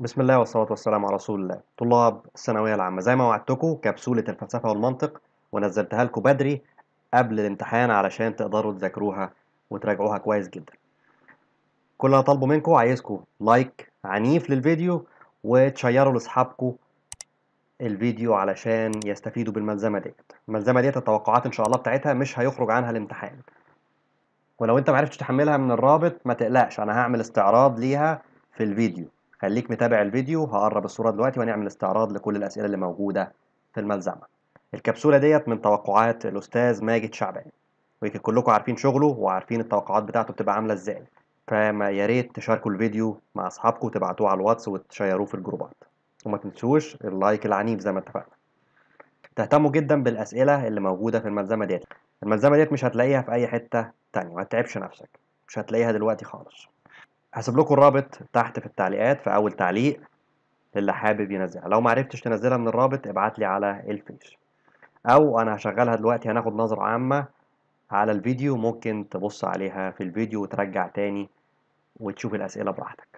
بسم الله والصلاة والسلام على رسول الله طلاب الثانوية العامة زي ما وعدتكم كبسولة الفلسفة والمنطق ونزلتها لكم بدري قبل الامتحان علشان تقدروا تذاكروها وتراجعوها كويس جدا كل اللي طالبه منكم عايزكم لايك عنيف للفيديو وتشيروا لاصحابكم الفيديو علشان يستفيدوا بالملزمة ديت الملزمة ديت التوقعات ان شاء الله بتاعتها مش هيخرج عنها الامتحان ولو انت معرفتش تحملها من الرابط ما تقلقش انا هعمل استعراض ليها في الفيديو خليك متابع الفيديو هقرب الصورة دلوقتي وهنعمل استعراض لكل الأسئلة اللي موجودة في الملزمة الكبسولة ديت من توقعات الأستاذ ماجد شعبان ويمكن كلكم عارفين شغله وعارفين التوقعات بتاعته بتبقى عاملة ازاي فما يا ريت تشاركوا الفيديو مع أصحابكم وتبعتوه على الواتس وتشيروه في الجروبات وما تنسوش اللايك العنيف زي ما اتفقنا تهتموا جدا بالأسئلة اللي موجودة في الملزمة ديت الملزمة ديت مش هتلاقيها في أي حتة تانية ما تتعبش نفسك مش هتلاقيها دلوقتي خالص هسيب لكم الرابط تحت في التعليقات في اول تعليق للي حابب ينزلها لو ما عرفتش تنزلها من الرابط ابعت لي على الفيس او انا هشغلها دلوقتي هناخد نظره عامه على الفيديو ممكن تبص عليها في الفيديو وترجع تاني وتشوف الاسئله براحتك